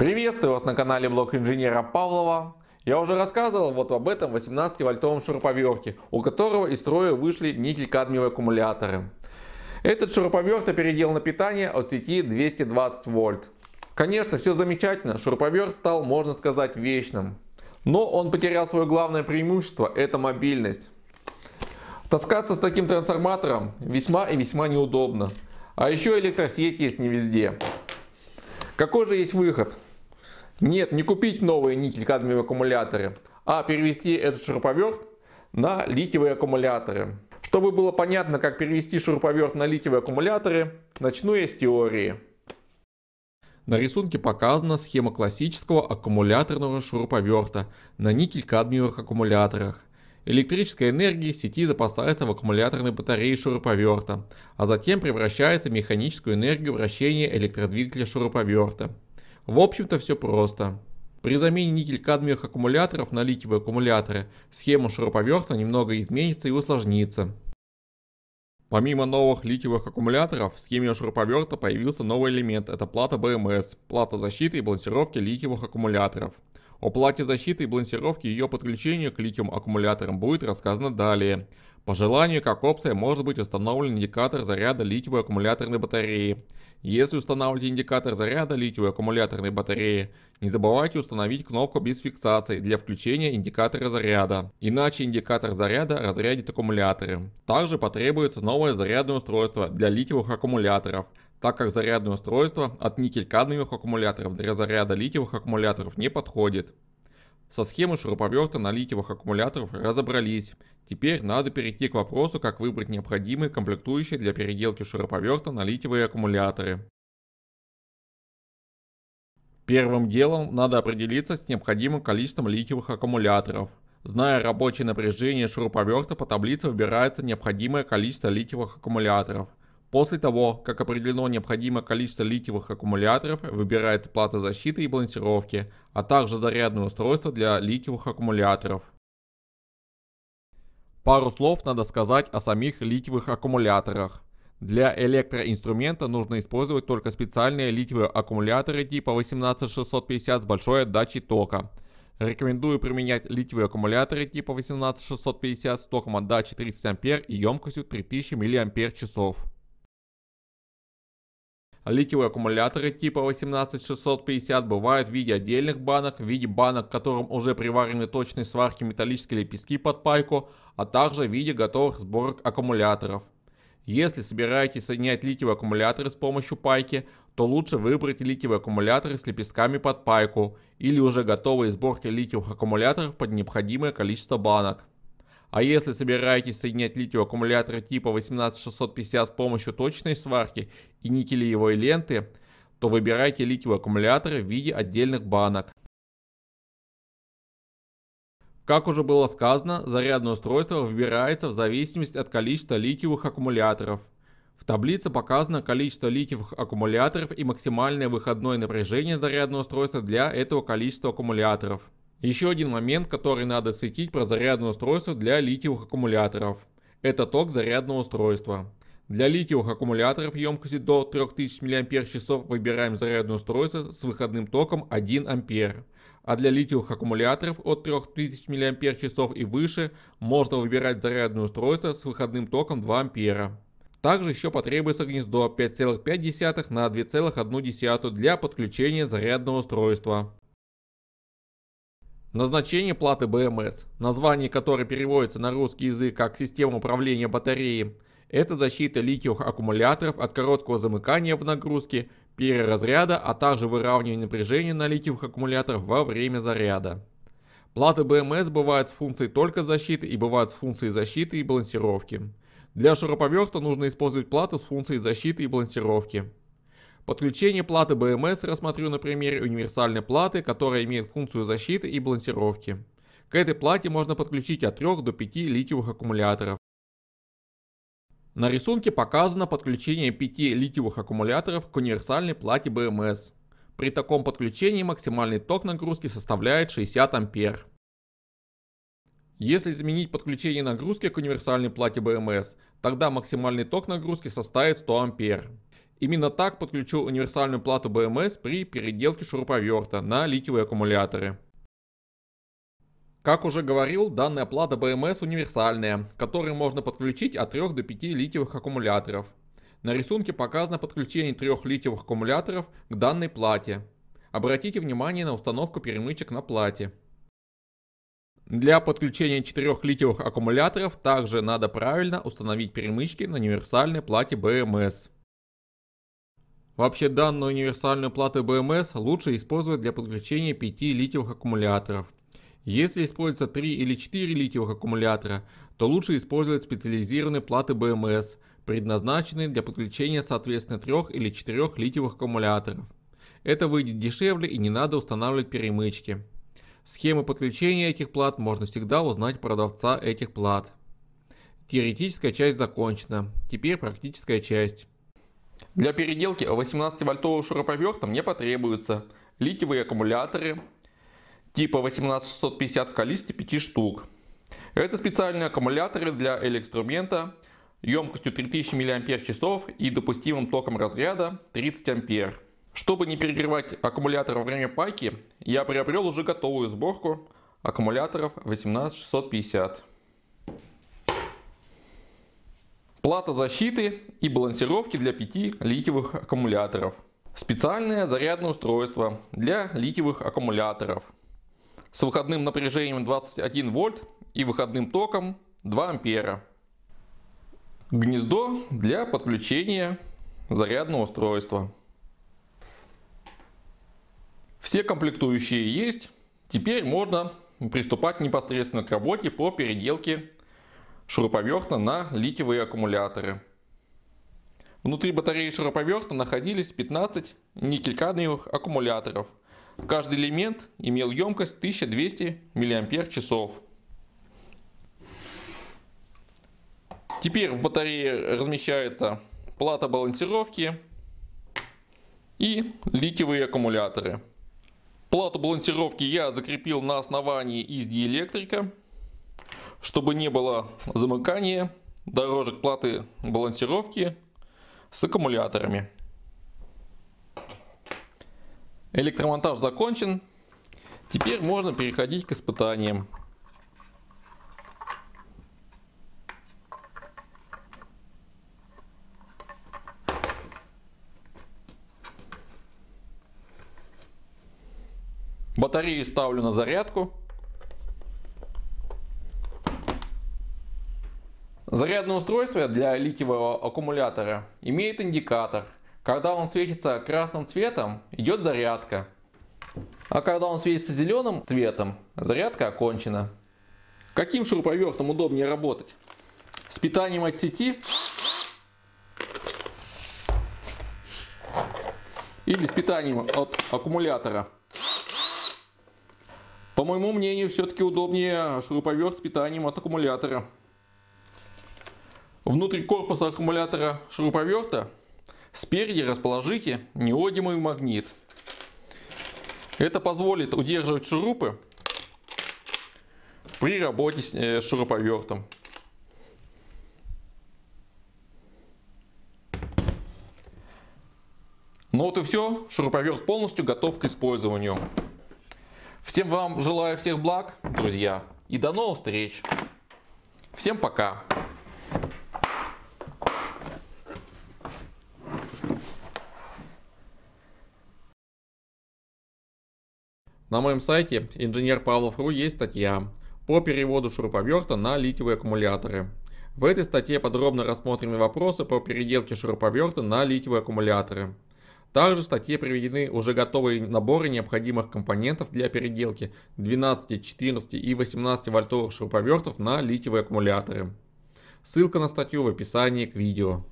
Приветствую вас на канале блог инженера Павлова. Я уже рассказывал вот об этом 18-вольтовом шуруповерте, у которого из строя вышли никель-кадмиевые аккумуляторы. Этот шуруповерт я на питание от сети 220 вольт. Конечно, все замечательно, шуруповерт стал, можно сказать, вечным. Но он потерял свое главное преимущество – это мобильность. Таскаться с таким трансформатором весьма и весьма неудобно. А еще электросеть есть не везде. Какой же есть выход? Нет, не купить новые никель-кадмиевые аккумуляторы, а перевести этот шуруповерт на литиевые аккумуляторы. Чтобы было понятно, как перевести шуруповерт на литиевые аккумуляторы, начну я с теории. На рисунке показана схема классического аккумуляторного шуруповерта на никель-кадмиевых аккумуляторах. Электрическая энергия сети запасается в аккумуляторной батарее шуруповерта, а затем превращается в механическую энергию вращения электродвигателя шуруповерта. В общем-то все просто. При замене никель-кадмиевых аккумуляторов на литиевые аккумуляторы схема шуруповерта немного изменится и усложнится. Помимо новых литиевых аккумуляторов, в схеме шуруповерта появился новый элемент – это плата БМС, плата защиты и балансировки литиевых аккумуляторов. О плате защиты и балансировки и ее подключения к литиевым аккумуляторам будет рассказано далее. По желанию, как опция, может быть установлен индикатор заряда литиевой аккумуляторной батареи. Если устанавливаете индикатор заряда литиевой аккумуляторной батареи, не забывайте установить кнопку без фиксации для включения индикатора заряда, иначе индикатор заряда разрядит аккумуляторы. Также потребуется новое зарядное устройство для литиевых аккумуляторов, так как зарядное устройство от никель-кадмиевых аккумуляторов для заряда литиевых аккумуляторов не подходит. Со схемой шуруповерта на литиевых аккумуляторов разобрались. Теперь надо перейти к вопросу, как выбрать необходимые комплектующие для переделки шуруповерта на литиевые аккумуляторы. Первым делом надо определиться с необходимым количеством литиевых аккумуляторов. Зная рабочее напряжение шуруповерта, по таблице выбирается необходимое количество литиевых аккумуляторов – После того, как определено необходимое количество литиевых аккумуляторов, выбирается плата защиты и балансировки, а также зарядное устройство для литиевых аккумуляторов. Пару слов надо сказать о самих литиевых аккумуляторах. Для электроинструмента нужно использовать только специальные литиевые аккумуляторы типа 18650 с большой отдачей тока. Рекомендую применять литиевые аккумуляторы типа 18650 с током отдачи 30 А и емкостью 3000 мАч. Литиевые аккумуляторы типа 18650 бывают в виде отдельных банок, в виде банок, к которым уже приварены точные сварки металлические лепестки под пайку, а также в виде готовых сборок аккумуляторов. Если собираетесь соединять литиевые аккумуляторы с помощью пайки, то лучше выбрать литиевые аккумуляторы с лепестками под пайку или уже готовые сборки литиевых аккумуляторов под необходимое количество банок. А если собираетесь соединять литий аккумуляторы типа 18650 с помощью точной сварки и никелиевой ленты, то выбирайте литио-аккумуляторы в виде отдельных банок. Как уже было сказано, зарядное устройство выбирается в зависимости от количества литиевых аккумуляторов. В таблице показано количество литиевых аккумуляторов и максимальное выходное напряжение зарядного устройства для этого количества аккумуляторов. Еще один момент, который надо светить про зарядное устройство для литиевых аккумуляторов. Это ток зарядного устройства. Для литиевых аккумуляторов емкостью до 3000 мАч выбираем зарядное устройство с выходным током 1 А. А для литиевых аккумуляторов от 3000 мАч и выше можно выбирать зарядное устройство с выходным током 2 А. Также еще потребуется гнездо 5,5 на 2,1 для подключения зарядного устройства. Назначение платы БМС, название которой переводится на русский язык как «Система управления батареей», это защита литиевых аккумуляторов от короткого замыкания в нагрузке, переразряда, а также выравнивание напряжения на литиевых аккумуляторах во время заряда. Платы БМС бывают с функцией только защиты и бывают с функцией защиты и балансировки. Для шуруповерта нужно использовать плату с функцией защиты и балансировки. Подключение платы BMS рассмотрю на примере универсальной платы, которая имеет функцию защиты и балансировки. К этой плате можно подключить от 3 до 5 литиевых аккумуляторов. На рисунке показано подключение 5 литиевых аккумуляторов к универсальной плате BMS. При таком подключении максимальный ток нагрузки составляет 60 ампер. Если изменить подключение нагрузки к универсальной плате BMS, тогда максимальный ток нагрузки составит 100 ампер. Именно так подключу универсальную плату BMS при переделке шуруповерта на литиевые аккумуляторы. Как уже говорил, данная плата BMS универсальная, которой можно подключить от 3 до 5 литиевых аккумуляторов. На рисунке показано подключение трех литиевых аккумуляторов к данной плате. Обратите внимание на установку перемычек на плате. Для подключения четырех литиевых аккумуляторов также надо правильно установить перемычки на универсальной плате BMS. Вообще данную универсальную плату BMS лучше использовать для подключения 5 литиевых аккумуляторов. Если используется 3 или 4 литиевых аккумулятора, то лучше использовать специализированные платы BMS, предназначенные для подключения соответственно 3 или 4 литиевых аккумуляторов. Это выйдет дешевле и не надо устанавливать перемычки. Схемы подключения этих плат можно всегда узнать продавца этих плат. Теоретическая часть закончена, теперь практическая часть. Для переделки 18-вольтового шуруповерта мне потребуются литиевые аккумуляторы типа 18650 в количестве 5 штук. Это специальные аккумуляторы для электромента емкостью 3000 мАч и допустимым током разряда 30 А. Чтобы не перегревать аккумулятор во время пайки, я приобрел уже готовую сборку аккумуляторов 18650. Плата защиты и балансировки для 5 литиевых аккумуляторов. Специальное зарядное устройство для литиевых аккумуляторов с выходным напряжением 21 вольт и выходным током 2 ампера. Гнездо для подключения зарядного устройства. Все комплектующие есть. Теперь можно приступать непосредственно к работе по переделке шуруповерта на литиевые аккумуляторы. Внутри батареи шуруповерта находились 15 никелькадмиевых аккумуляторов. Каждый элемент имел емкость 1200 мАч. Теперь в батарее размещается плата балансировки и литиевые аккумуляторы. Плату балансировки я закрепил на основании из диэлектрика чтобы не было замыкания дорожек платы балансировки с аккумуляторами. Электромонтаж закончен. Теперь можно переходить к испытаниям. Батарею ставлю на зарядку. Зарядное устройство для литиевого аккумулятора имеет индикатор. Когда он светится красным цветом, идет зарядка. А когда он светится зеленым цветом, зарядка окончена. Каким шуруповертом удобнее работать? С питанием от сети или с питанием от аккумулятора? По моему мнению, все-таки удобнее шуруповерт с питанием от аккумулятора. Внутри корпуса аккумулятора шуруповерта спереди расположите неодимый магнит. Это позволит удерживать шурупы при работе с э, шуруповертом. Ну вот и все, шуруповерт полностью готов к использованию. Всем вам желаю всех благ, друзья, и до новых встреч. Всем пока. На моем сайте инженер Павлов.ру есть статья по переводу шуруповерта на литиевые аккумуляторы. В этой статье подробно рассмотрены вопросы по переделке шуруповерта на литиевые аккумуляторы. Также в статье приведены уже готовые наборы необходимых компонентов для переделки 12, 14 и 18 вольтовых шуруповертов на литиевые аккумуляторы. Ссылка на статью в описании к видео.